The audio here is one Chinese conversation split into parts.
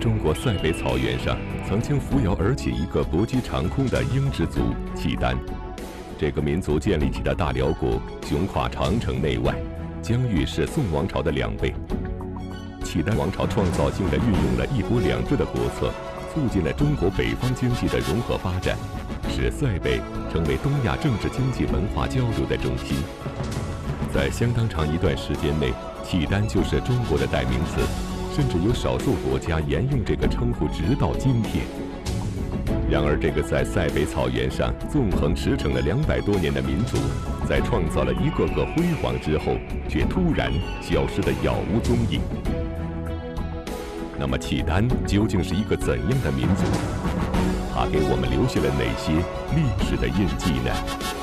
中国塞北草原上曾经扶摇而起一个搏击长空的鹰之族——契丹。这个民族建立起的大辽国，雄跨长城内外，疆域是宋王朝的两倍。契丹王朝创造性的运用了一国两制的国策，促进了中国北方经济的融合发展，使塞北成为东亚政治、经济、文化交流的中心。在相当长一段时间内，契丹就是中国的代名词。甚至有少数国家沿用这个称呼直到今天。然而，这个在塞北草原上纵横驰骋了两百多年的民族，在创造了一个个辉煌之后，却突然消失得杳无踪影。那么，契丹究竟是一个怎样的民族？它给我们留下了哪些历史的印记呢？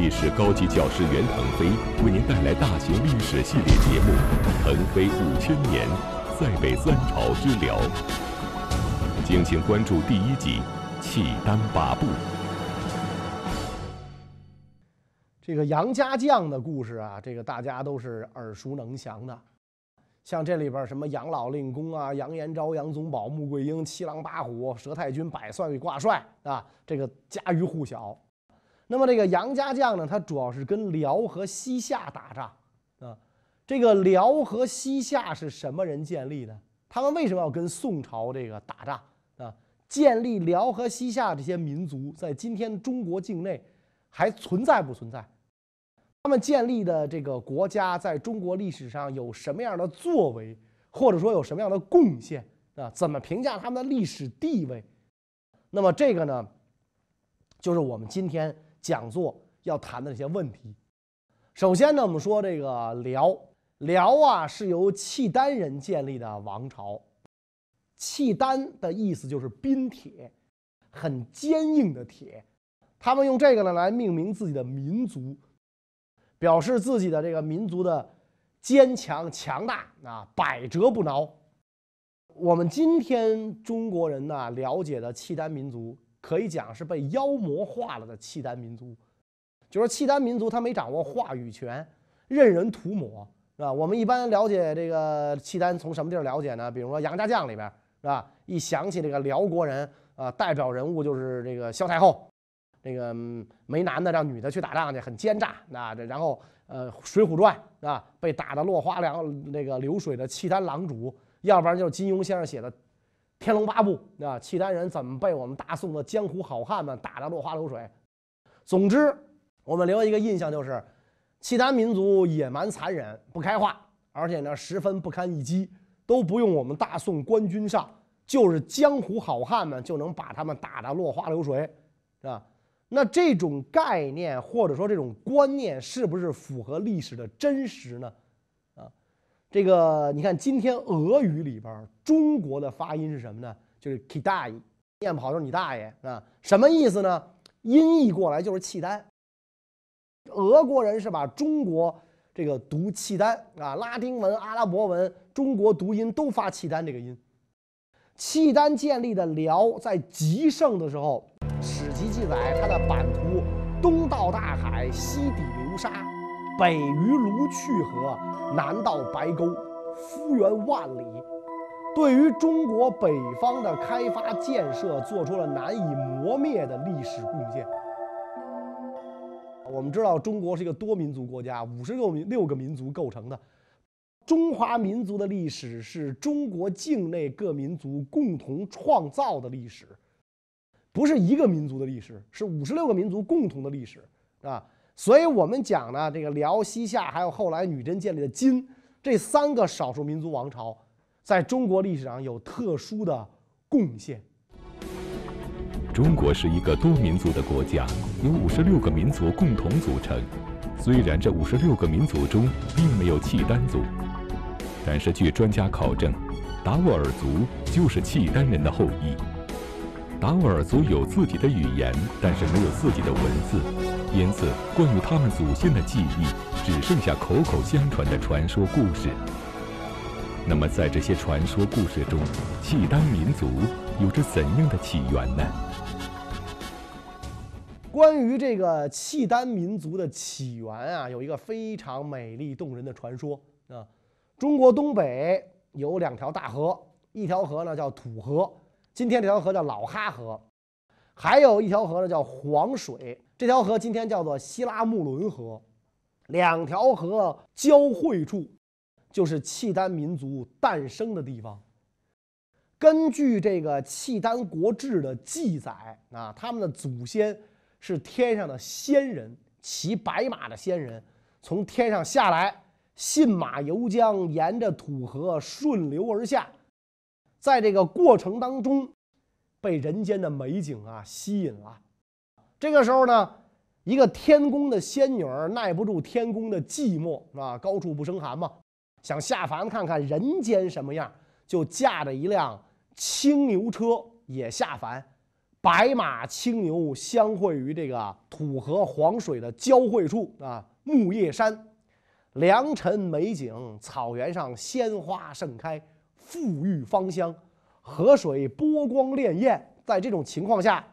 历史高级教师袁腾飞为您带来大型历史系列节目《腾飞五千年》，塞北三朝之辽。敬请关注第一集《契丹八部》。这个杨家将的故事啊，这个大家都是耳熟能详的，像这里边什么杨老令公啊、杨延昭、杨宗保、穆桂英、七郎八虎、佘太君、百算与挂帅啊，这个家喻户晓。那么这个杨家将呢，他主要是跟辽和西夏打仗啊。这个辽和西夏是什么人建立的？他们为什么要跟宋朝这个打仗啊？建立辽和西夏这些民族，在今天中国境内还存在不存在？他们建立的这个国家，在中国历史上有什么样的作为，或者说有什么样的贡献啊？怎么评价他们的历史地位？那么这个呢，就是我们今天。讲座要谈的这些问题，首先呢，我们说这个辽辽啊是由契丹人建立的王朝，契丹的意思就是冰铁，很坚硬的铁，他们用这个呢来命名自己的民族，表示自己的这个民族的坚强强大啊，百折不挠。我们今天中国人呢了解的契丹民族。可以讲是被妖魔化了的契丹民族，就是契丹民族他没掌握话语权，任人涂抹，是吧？我们一般了解这个契丹从什么地儿了解呢？比如说《杨家将》里边，是吧？一想起这个辽国人啊，代表人物就是这个萧太后，那个没男的让女的去打仗去，很奸诈。那然后呃，《水浒传》是吧？被打得落花凉那个流水的契丹狼，主要不然就是金庸先生写的。天龙八部，啊，契丹人怎么被我们大宋的江湖好汉们打得落花流水？总之，我们留一个印象就是，契丹民族野蛮残忍、不开化，而且呢十分不堪一击，都不用我们大宋官军上，就是江湖好汉们就能把他们打得落花流水，啊？那这种概念或者说这种观念是不是符合历史的真实呢？这个你看，今天俄语里边中国的发音是什么呢？就是 kidai，念跑就是你大爷啊，什么意思呢？音译过来就是契丹。俄国人是把中国这个读契丹啊，拉丁文、阿拉伯文，中国读音都发契丹这个音。契丹建立的辽，在极盛的时候，史籍记载它的版图东到大海，西抵流沙。北于卢去河，南到白沟，幅员万里，对于中国北方的开发建设做出了难以磨灭的历史贡献。我们知道，中国是一个多民族国家，五十六民六个民族构成的。中华民族的历史是中国境内各民族共同创造的历史，不是一个民族的历史，是五十六个民族共同的历史，啊。所以我们讲呢，这个辽、西夏，还有后来女真建立的金，这三个少数民族王朝，在中国历史上有特殊的贡献。中国是一个多民族的国家，由五十六个民族共同组成。虽然这五十六个民族中并没有契丹族，但是据专家考证，达斡尔族就是契丹人的后裔。达斡尔族有自己的语言，但是没有自己的文字，因此关于他们祖先的记忆只剩下口口相传的传说故事。那么，在这些传说故事中，契丹民族有着怎样的起源呢？关于这个契丹民族的起源啊，有一个非常美丽动人的传说啊。中国东北有两条大河，一条河呢叫土河。今天这条河叫老哈河，还有一条河呢叫黄水。这条河今天叫做西拉木伦河，两条河交汇处就是契丹民族诞生的地方。根据这个《契丹国志》的记载啊，他们的祖先是天上的仙人，骑白马的仙人从天上下来，信马由缰，沿着土河顺流而下。在这个过程当中，被人间的美景啊吸引了。这个时候呢，一个天宫的仙女耐不住天宫的寂寞啊，高处不胜寒嘛，想下凡看看人间什么样，就驾着一辆青牛车也下凡。白马青牛相会于这个土河黄水的交汇处啊，木叶山，良辰美景，草原上鲜花盛开。馥郁芳香，河水波光潋滟。在这种情况下，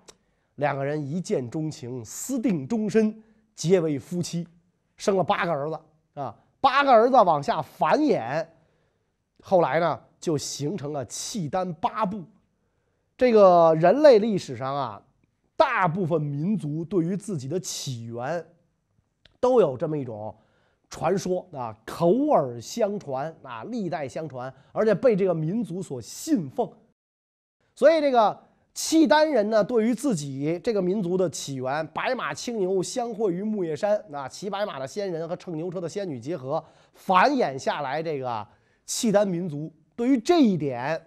两个人一见钟情，私定终身，结为夫妻，生了八个儿子啊！八个儿子往下繁衍，后来呢，就形成了契丹八部。这个人类历史上啊，大部分民族对于自己的起源，都有这么一种。传说啊，口耳相传啊，历代相传，而且被这个民族所信奉。所以，这个契丹人呢，对于自己这个民族的起源——白马青牛相会于木叶山，啊，骑白马的仙人和乘牛车的仙女结合，繁衍下来，这个契丹民族对于这一点，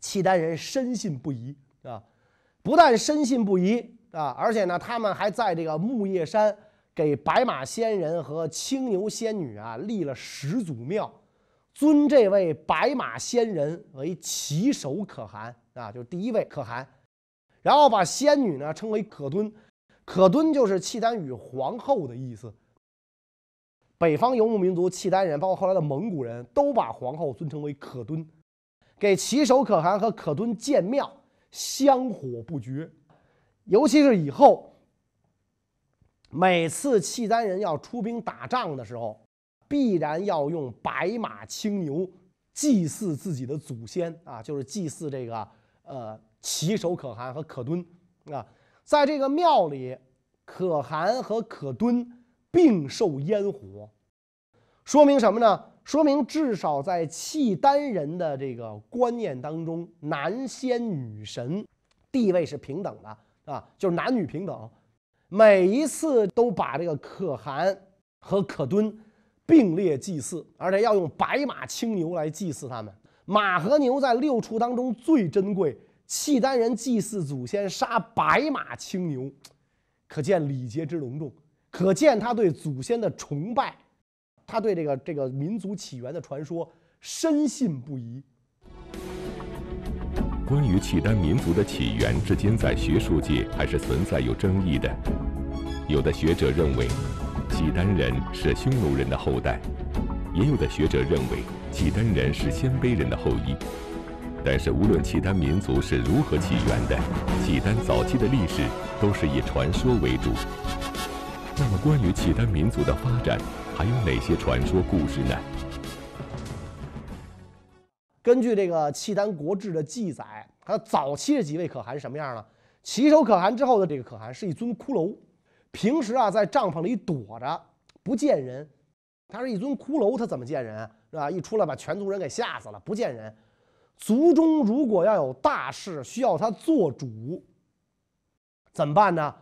契丹人深信不疑啊。不但深信不疑啊，而且呢，他们还在这个木叶山。给白马仙人和青牛仙女啊立了始祖庙，尊这位白马仙人为骑手可汗啊，就是第一位可汗，然后把仙女呢称为可敦，可敦就是契丹语皇后的意思。北方游牧民族契丹人，包括后来的蒙古人都把皇后尊称为可敦，给骑手可汗和可敦建庙，香火不绝，尤其是以后。每次契丹人要出兵打仗的时候，必然要用白马青牛祭祀自己的祖先啊，就是祭祀这个呃骑手可汗和可敦啊。在这个庙里，可汗和可敦并受烟火，说明什么呢？说明至少在契丹人的这个观念当中，男仙女神地位是平等的啊，就是男女平等。每一次都把这个可汗和可敦并列祭祀，而且要用白马青牛来祭祀他们。马和牛在六畜当中最珍贵，契丹人祭祀祖先杀白马青牛，可见礼节之隆重，可见他对祖先的崇拜，他对这个这个民族起源的传说深信不疑。关于契丹民族的起源，至今在学术界还是存在有争议的。有的学者认为，契丹人是匈奴人的后代；也有的学者认为，契丹人是鲜卑人的后裔。但是，无论契丹民族是如何起源的，契丹早期的历史都是以传说为主。那么，关于契丹民族的发展，还有哪些传说故事呢？根据这个《契丹国志》的记载，他早期的几位可汗是什么样呢？骑手可汗之后的这个可汗是一尊骷髅，平时啊在帐篷里躲着不见人。他是一尊骷髅，他怎么见人啊？一出来把全族人给吓死了，不见人。族中如果要有大事需要他做主，怎么办呢？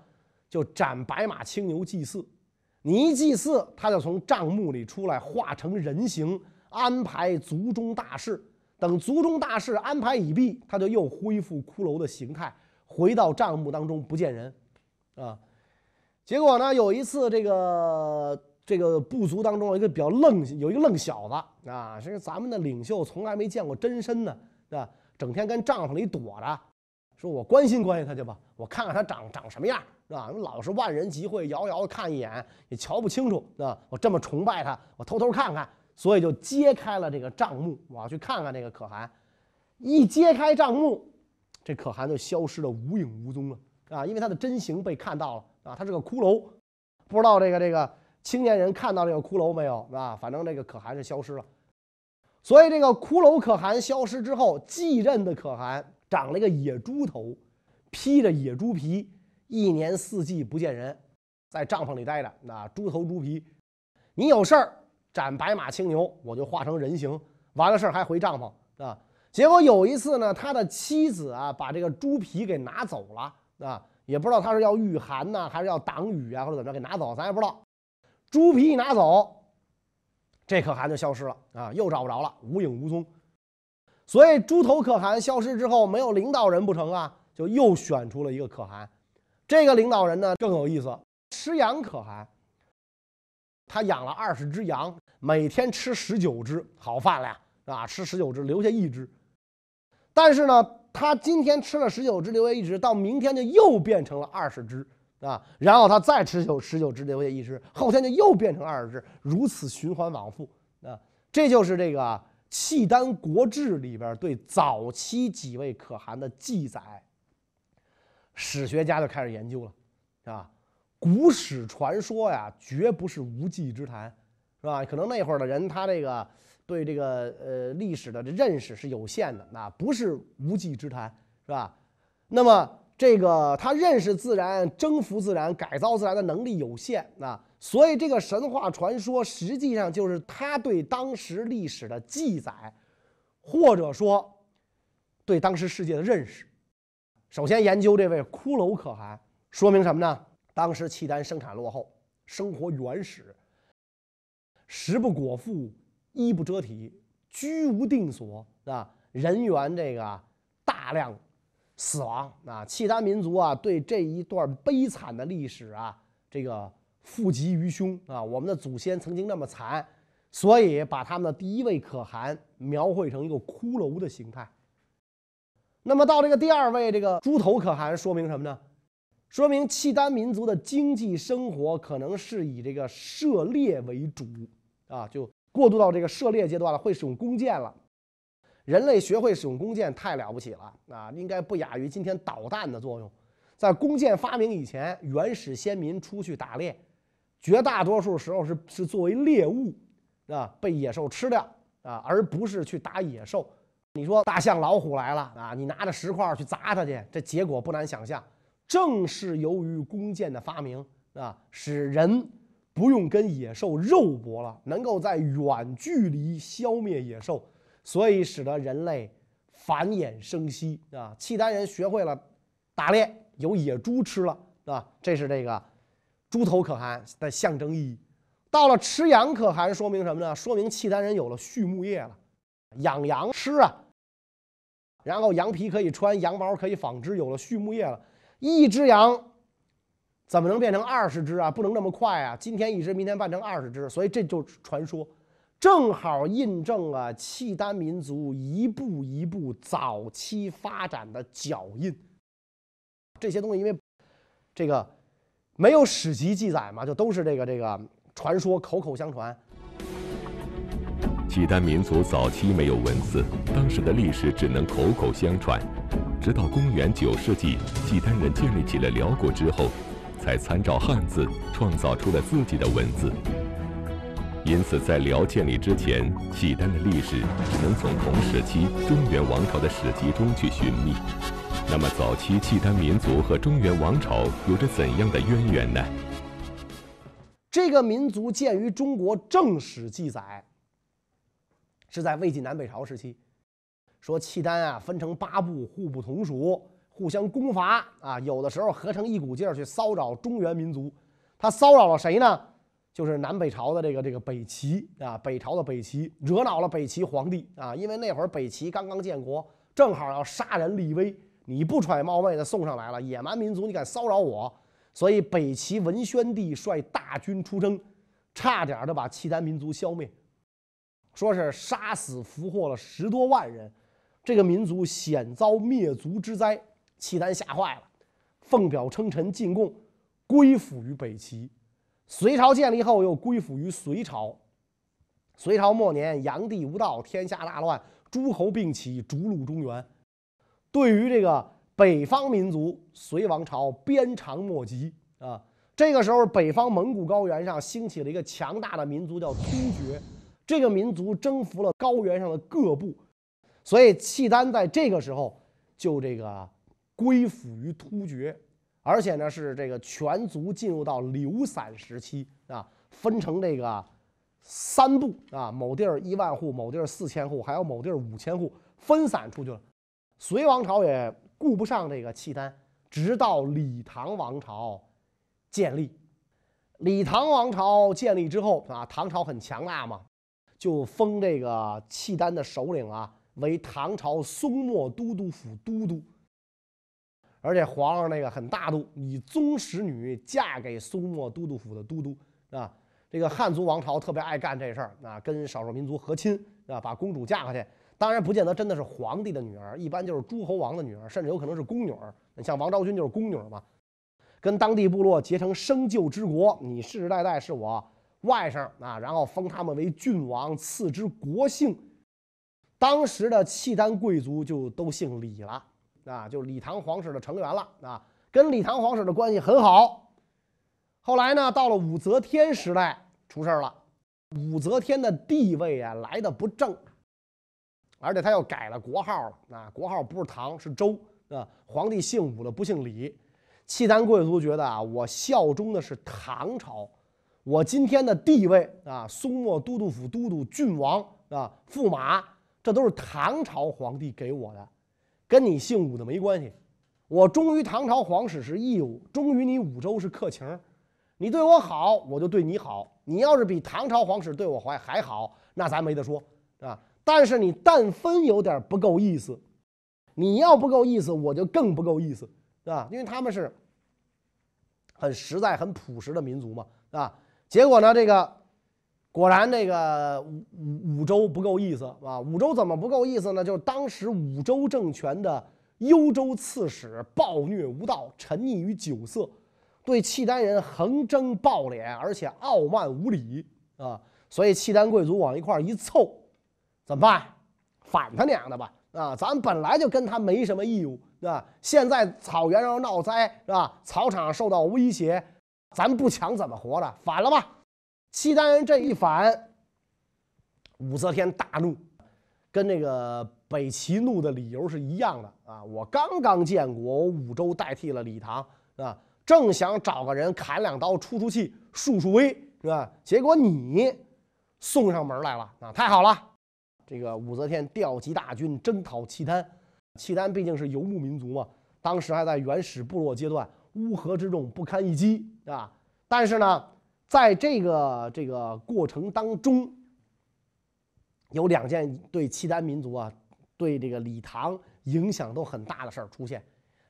就斩白马青牛祭祀，你一祭祀，他就从帐幕里出来化成人形，安排族中大事。等族中大事安排已毕，他就又恢复骷髅的形态，回到帐幕当中不见人，啊！结果呢，有一次这个这个部族当中有一个比较愣，有一个愣小子啊，是咱们的领袖，从来没见过真身的，是吧？整天跟帐篷里躲着，说我关心关心他去吧，我看看他长长什么样，是吧？老是万人集会，遥遥的看一眼也瞧不清楚，啊！我这么崇拜他，我偷偷看看。所以就揭开了这个账目，我要去看看这个可汗。一揭开账目，这可汗就消失的无影无踪了啊！因为他的真形被看到了啊，他是个骷髅。不知道这个这个青年人看到这个骷髅没有啊？反正这个可汗是消失了。所以这个骷髅可汗消失之后，继任的可汗长了一个野猪头，披着野猪皮，一年四季不见人，在帐篷里待着。那猪头猪皮，你有事儿？斩白马青牛，我就化成人形，完了事儿还回帐篷啊。结果有一次呢，他的妻子啊把这个猪皮给拿走了啊，也不知道他是要御寒呢，还是要挡雨啊，或者怎么着给拿走，咱也不知道。猪皮一拿走，这可汗就消失了啊，又找不着了，无影无踪。所以猪头可汗消失之后，没有领导人不成啊，就又选出了一个可汗。这个领导人呢更有意思，吃羊可汗。他养了二十只羊，每天吃十九只，好饭了呀，啊，吃十九只，留下一只。但是呢，他今天吃了十九只，留下一只，到明天就又变成了二十只啊。然后他再吃九十九只，留下一只，后天就又变成二十只，如此循环往复啊。这就是这个《契丹国志》里边对早期几位可汗的记载。史学家就开始研究了，啊。古史传说呀，绝不是无稽之谈，是吧？可能那会儿的人，他这个对这个呃历史的认识是有限的，那不是无稽之谈，是吧？那么这个他认识自然、征服自然、改造自然的能力有限，那所以这个神话传说实际上就是他对当时历史的记载，或者说对当时世界的认识。首先研究这位骷髅可汗，说明什么呢？当时契丹生产落后，生活原始，食不果腹，衣不遮体，居无定所啊！人员这个大量死亡啊！契丹民族啊，对这一段悲惨的历史啊，这个负极于胸啊！我们的祖先曾经那么惨，所以把他们的第一位可汗描绘成一个骷髅的形态。那么到这个第二位这个猪头可汗，说明什么呢？说明契丹民族的经济生活可能是以这个狩猎为主啊，就过渡到这个狩猎阶段了，会使用弓箭了。人类学会使用弓箭太了不起了啊，应该不亚于今天导弹的作用。在弓箭发明以前，原始先民出去打猎，绝大多数时候是是作为猎物啊，被野兽吃掉啊，而不是去打野兽。你说大象、老虎来了啊，你拿着石块去砸它去，这结果不难想象。正是由于弓箭的发明啊，使人不用跟野兽肉搏了，能够在远距离消灭野兽，所以使得人类繁衍生息啊。契丹人学会了打猎，有野猪吃了，啊，这是这个猪头可汗的象征意义。到了吃羊可汗，说明什么呢？说明契丹人有了畜牧业了，养羊吃啊。然后羊皮可以穿，羊毛可以纺织，有了畜牧业了。一只羊怎么能变成二十只啊？不能那么快啊！今天一只，明天办成二十只，所以这就传说，正好印证了契丹民族一步一步早期发展的脚印。这些东西因为这个没有史籍记载嘛，就都是这个这个传说口口相传。契丹民族早期没有文字，当时的历史只能口口相传。直到公元九世纪，契丹人建立起了辽国之后，才参照汉字创造出了自己的文字。因此，在辽建立之前，契丹的历史只能从同时期中原王朝的史籍中去寻觅。那么，早期契丹民族和中原王朝有着怎样的渊源呢？这个民族建于中国正史记载，是在魏晋南北朝时期。说契丹啊，分成八部，互不同属，互相攻伐啊。有的时候合成一股劲儿去骚扰中原民族。他骚扰了谁呢？就是南北朝的这个这个北齐啊，北朝的北齐，惹恼了北齐皇帝啊。因为那会儿北齐刚刚建国，正好要杀人立威。你不揣冒昧的送上来了野蛮民族，你敢骚扰我？所以北齐文宣帝率大军出征，差点儿就把契丹民族消灭。说是杀死俘获了十多万人。这个民族险遭灭族之灾，契丹吓坏了，奉表称臣进贡，归附于北齐。隋朝建立后，又归附于隋朝。隋朝末年，炀帝无道，天下大乱，诸侯并起，逐鹿中原。对于这个北方民族，隋王朝鞭长莫及啊。这个时候，北方蒙古高原上兴起了一个强大的民族，叫突厥。这个民族征服了高原上的各部。所以契丹在这个时候就这个归附于突厥，而且呢是这个全族进入到流散时期啊，分成这个三部啊，某地儿一万户，某地儿四千户，还有某地儿五千户，分散出去了。隋王朝也顾不上这个契丹，直到李唐王朝建立。李唐王朝建立之后啊，唐朝很强大嘛，就封这个契丹的首领啊。为唐朝松漠都督府都督，而且皇上那个很大度，以宗室女嫁给松漠都督府的都督啊。这个汉族王朝特别爱干这事儿啊，跟少数民族和亲啊，把公主嫁过去。当然不见得真的是皇帝的女儿，一般就是诸侯王的女儿，甚至有可能是宫女儿。你像王昭君就是宫女儿嘛，跟当地部落结成生旧之国，你世世代代是我外甥啊。然后封他们为郡王，赐之国姓。当时的契丹贵族就都姓李了啊，就李唐皇室的成员了啊，跟李唐皇室的关系很好。后来呢，到了武则天时代出事了，武则天的地位啊来的不正，而且他又改了国号了啊，国号不是唐是周啊，皇帝姓武了不姓李。契丹贵族觉得啊，我效忠的是唐朝，我今天的地位啊，松漠都督府都督、郡王啊、驸马。这都是唐朝皇帝给我的，跟你姓武的没关系。我忠于唐朝皇室是义务，忠于你武周是客情。你对我好，我就对你好。你要是比唐朝皇室对我还还好，那咱没得说，啊。但是你但分有点不够意思。你要不够意思，我就更不够意思，对吧？因为他们是很实在、很朴实的民族嘛，啊？结果呢，这个。果然，那个五五五州不够意思啊！五州怎么不够意思呢？就是当时五州政权的幽州刺史暴虐无道，沉溺于酒色，对契丹人横征暴敛，而且傲慢无礼啊！所以契丹贵族往一块一凑，怎么办？反他娘的吧！啊，咱本来就跟他没什么义务，啊，现在草原上闹灾，是吧？草场受到威胁，咱不抢怎么活了？反了吧！契丹人这一反，武则天大怒，跟那个北齐怒的理由是一样的啊！我刚刚建国，我武周代替了李唐啊，正想找个人砍两刀出出气、树树威是吧？结果你送上门来了啊！太好了，这个武则天调集大军征讨契丹。契丹毕竟是游牧民族嘛，当时还在原始部落阶段，乌合之众不堪一击啊！但是呢。在这个这个过程当中，有两件对契丹民族啊，对这个李唐影响都很大的事儿出现。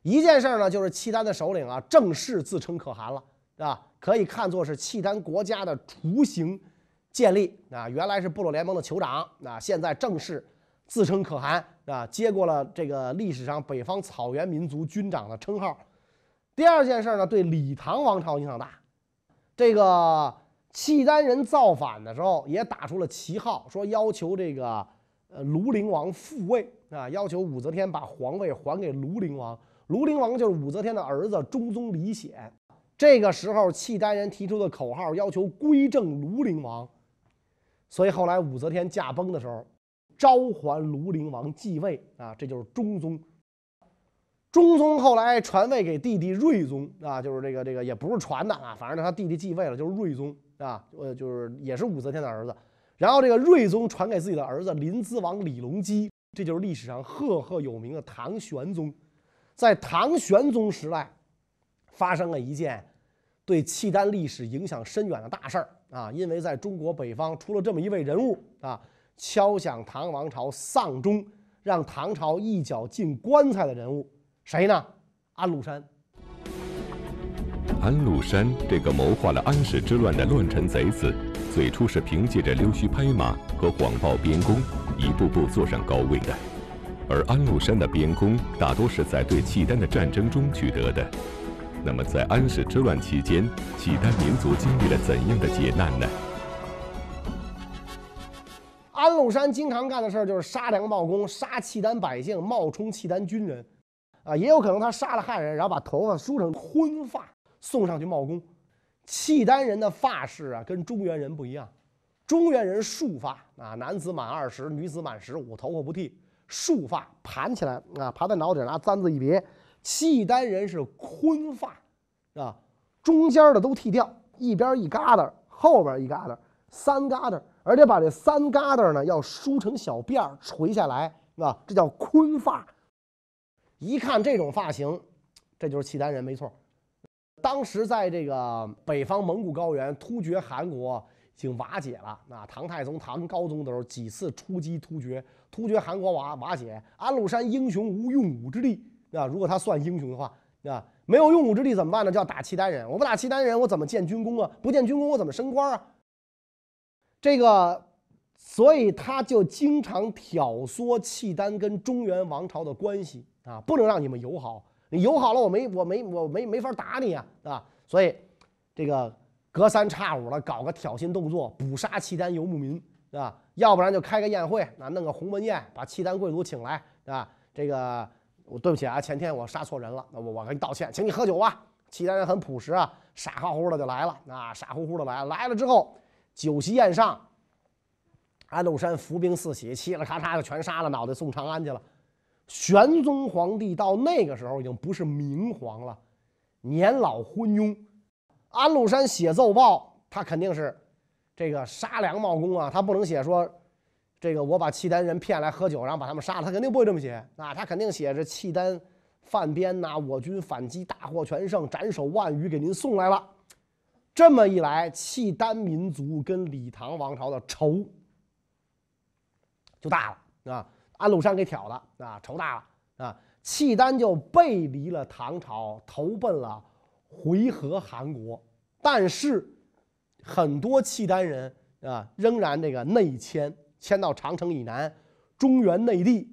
一件事儿呢，就是契丹的首领啊正式自称可汗了，啊，可以看作是契丹国家的雏形建立。啊，原来是部落联盟的酋长，啊，现在正式自称可汗，啊，接过了这个历史上北方草原民族军长的称号。第二件事儿呢，对李唐王朝影响大。这个契丹人造反的时候，也打出了旗号，说要求这个呃庐陵王复位啊，要求武则天把皇位还给庐陵王。庐陵王就是武则天的儿子中宗李显。这个时候，契丹人提出的口号要求归正庐陵王，所以后来武则天驾崩的时候，召还庐陵王继位啊，这就是中宗。中宗后来传位给弟弟睿宗啊，就是这个这个也不是传的啊，反正他弟弟继位了，就是睿宗啊，呃，就是也是武则天的儿子。然后这个睿宗传给自己的儿子临淄王李隆基，这就是历史上赫赫有名的唐玄宗。在唐玄宗时代，发生了一件对契丹历史影响深远的大事儿啊，因为在中国北方出了这么一位人物啊，敲响唐王朝丧钟，让唐朝一脚进棺材的人物。谁呢？安禄山。安禄山这个谋划了安史之乱的乱臣贼子，最初是凭借着溜须拍马和谎报边功，一步步坐上高位的。而安禄山的边功，大多是在对契丹的战争中取得的。那么，在安史之乱期间，契丹民族经历了怎样的劫难呢？安禄山经常干的事儿，就是杀良冒功，杀契丹百姓，冒充契丹军人。啊，也有可能他杀了汉人，然后把头发梳成髡发送上去冒功。契丹人的发式啊，跟中原人不一样。中原人束发啊，男子满二十，女子满十五，头发不剃，束发盘起来啊，盘在脑顶，拿簪子一别。契丹人是昆发，啊，中间的都剃掉，一边一疙瘩，后边一疙瘩，三疙瘩，而且把这三疙瘩呢要梳成小辫儿垂下来，啊，这叫昆发。一看这种发型，这就是契丹人，没错。当时在这个北方蒙古高原，突厥汗国已经瓦解了。那唐太宗、唐高宗的时候，几次出击突厥，突厥汗国瓦瓦解。安禄山英雄无用武之地，啊，如果他算英雄的话，啊，没有用武之地怎么办呢？就要打契丹人。我不打契丹人，我怎么建军功啊？不建军功，我怎么升官啊？这个，所以他就经常挑唆契丹跟中原王朝的关系。啊，不能让你们友好，你友好了，我没，我没，我没没法打你啊，啊，所以这个隔三差五的搞个挑衅动作，捕杀契丹游牧民，对吧？要不然就开个宴会，啊，弄个鸿门宴，把契丹贵族请来，对吧？这个我对不起啊，前天我杀错人了，那我我跟你道歉，请你喝酒啊。契丹人很朴实啊，傻乎乎的就来了，啊，傻乎乎的来，来了之后酒席宴上，安禄山伏兵四起，嘁了咔嚓就全杀了，脑袋送长安去了。玄宗皇帝到那个时候已经不是明皇了，年老昏庸。安禄山写奏报，他肯定是这个杀良冒功啊，他不能写说这个我把契丹人骗来喝酒，然后把他们杀了，他肯定不会这么写啊，他肯定写着契丹犯边呐，我军反击大获全胜，斩首万余，给您送来了。这么一来，契丹民族跟李唐王朝的仇就大了啊，安禄山给挑的。啊，仇大了啊！契丹就背离了唐朝，投奔了回纥、韩国。但是很多契丹人啊，仍然这个内迁，迁到长城以南、中原内地。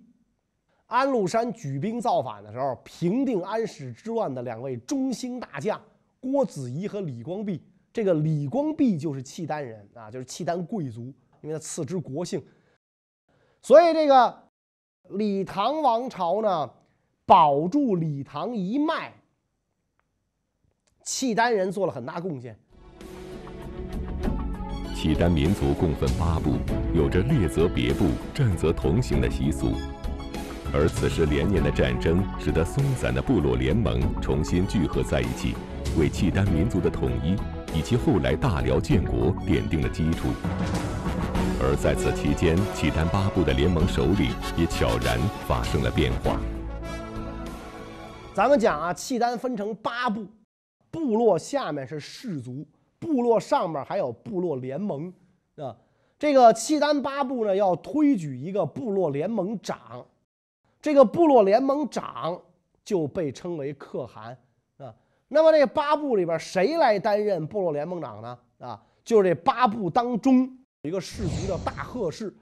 安禄山举兵造反的时候，平定安史之乱的两位中兴大将郭子仪和李光弼，这个李光弼就是契丹人啊，就是契丹贵族，因为他赐之国姓，所以这个。李唐王朝呢，保住李唐一脉。契丹人做了很大贡献。契丹民族共分八部，有着“列则别部，战则同行”的习俗。而此时连年的战争，使得松散的部落联盟重新聚合在一起，为契丹民族的统一以及后来大辽建国奠定了基础。而在此期间，契丹八部的联盟首领也悄然发生了变化。咱们讲啊，契丹分成八部，部落下面是氏族，部落上面还有部落联盟啊。这个契丹八部呢，要推举一个部落联盟长，这个部落联盟长就被称为可汗啊。那么这八部里边谁来担任部落联盟长呢？啊，就是这八部当中。一个氏族的大贺氏，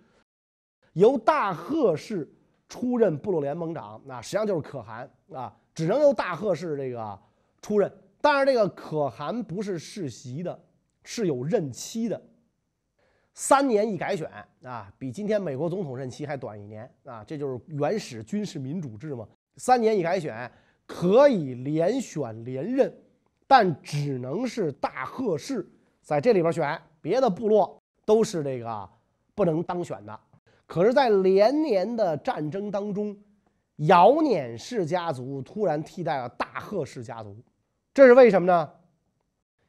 由大贺氏出任部落联盟长，那实际上就是可汗啊，只能由大贺氏这个出任。但是这个可汗不是世袭的，是有任期的，三年一改选啊，比今天美国总统任期还短一年啊，这就是原始军事民主制嘛。三年一改选，可以连选连任，但只能是大贺氏在这里边选，别的部落。都是这个不能当选的，可是，在连年的战争当中，姚碾氏家族突然替代了大贺氏家族，这是为什么呢？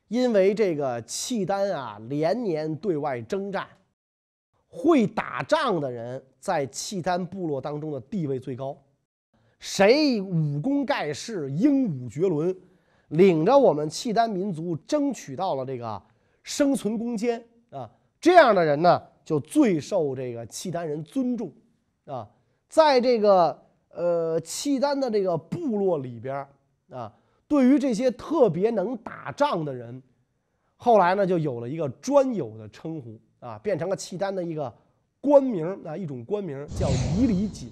因为这个契丹啊，连年对外征战，会打仗的人在契丹部落当中的地位最高，谁武功盖世、英武绝伦，领着我们契丹民族争取到了这个生存空间。这样的人呢，就最受这个契丹人尊重，啊，在这个呃契丹的这个部落里边啊，对于这些特别能打仗的人，后来呢，就有了一个专有的称呼啊，变成了契丹的一个官名，啊，一种官名叫以里锦。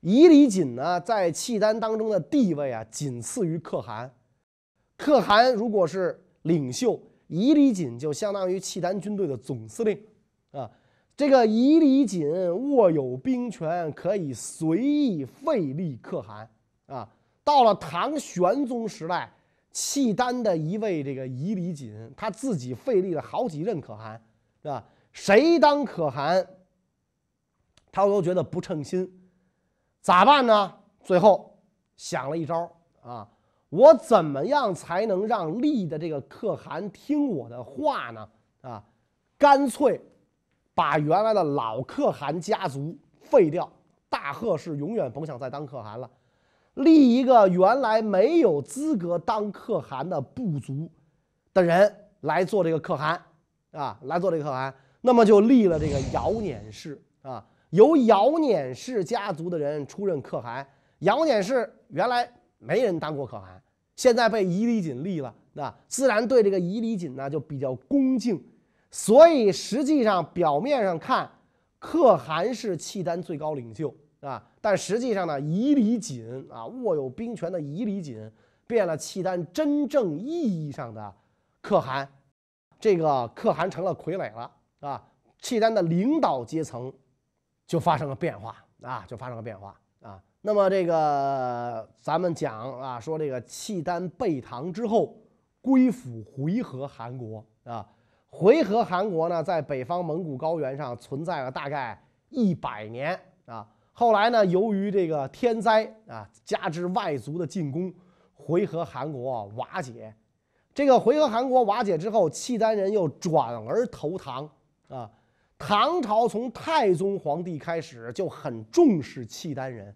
以里锦呢，在契丹当中的地位啊，仅次于可汗。可汗如果是领袖。夷里锦就相当于契丹军队的总司令，啊，这个夷里锦握有兵权，可以随意废立可汗，啊，到了唐玄宗时代，契丹的一位这个夷里锦，他自己废立了好几任可汗，是吧？谁当可汗，他都觉得不称心，咋办呢？最后想了一招，啊。我怎么样才能让立的这个可汗听我的话呢？啊，干脆把原来的老可汗家族废掉，大贺氏永远甭想再当可汗了。立一个原来没有资格当可汗的部族的人来做这个可汗，啊，来做这个可汗。那么就立了这个尧碾氏，啊，由尧碾氏家族的人出任可汗。尧碾氏原来没人当过可汗。现在被夷里锦立了，那自然对这个夷里锦呢就比较恭敬，所以实际上表面上看，可汗是契丹最高领袖，啊，但实际上呢，夷里锦啊，握有兵权的夷里锦变了契丹真正意义上的可汗，这个可汗成了傀儡了，啊，契丹的领导阶层就发生了变化，啊，就发生了变化，啊。那么这个咱们讲啊，说这个契丹背唐之后，归附回纥汗国啊。回纥汗国呢，在北方蒙古高原上存在了大概一百年啊。后来呢，由于这个天灾啊，加之外族的进攻，回纥汗国瓦解。这个回纥汗国瓦解之后，契丹人又转而投唐啊。唐朝从太宗皇帝开始就很重视契丹人。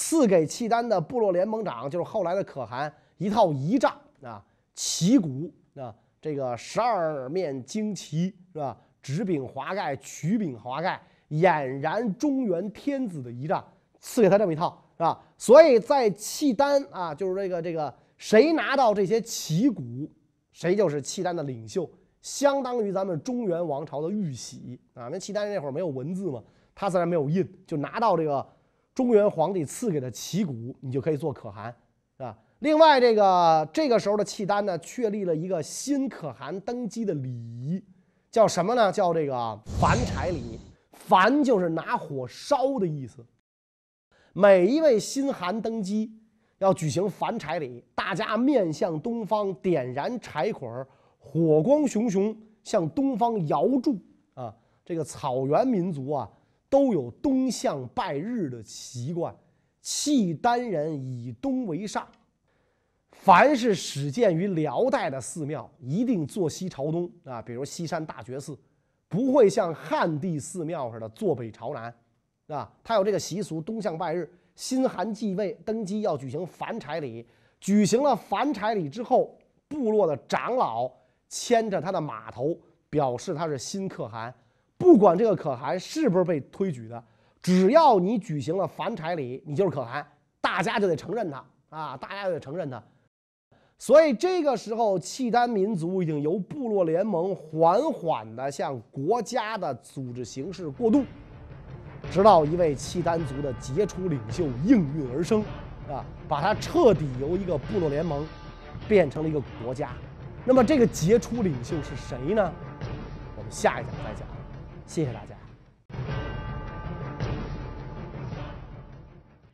赐给契丹的部落联盟长，就是后来的可汗，一套仪仗啊，旗鼓啊，这个十二面旌旗是吧？直柄华盖、曲柄华盖，俨然中原天子的仪仗，赐给他这么一套是吧？所以在契丹啊，就是这个这个，谁拿到这些旗鼓，谁就是契丹的领袖，相当于咱们中原王朝的玉玺啊。那契丹那会儿没有文字嘛，他自然没有印，就拿到这个。中原皇帝赐给的旗鼓，你就可以做可汗，啊。另外，这个这个时候的契丹呢，确立了一个新可汗登基的礼仪，叫什么呢？叫这个凡柴礼。凡就是拿火烧的意思。每一位新可汗登基，要举行凡柴礼，大家面向东方，点燃柴捆儿，火光熊熊，向东方摇柱啊。这个草原民族啊。都有东向拜日的习惯，契丹人以东为上，凡是始建于辽代的寺庙一定坐西朝东啊，比如西山大觉寺，不会像汉地寺庙似的坐北朝南，啊，他有这个习俗，东向拜日。新汗继位登基要举行凡柴礼，举行了凡柴礼之后，部落的长老牵着他的马头，表示他是新可汗。不管这个可汗是不是被推举的，只要你举行了繁柴礼，你就是可汗，大家就得承认他啊，大家就得承认他。所以这个时候，契丹民族已经由部落联盟缓缓的向国家的组织形式过渡，直到一位契丹族的杰出领袖应运而生，啊，把他彻底由一个部落联盟变成了一个国家。那么这个杰出领袖是谁呢？我们下一讲再讲。谢谢大家。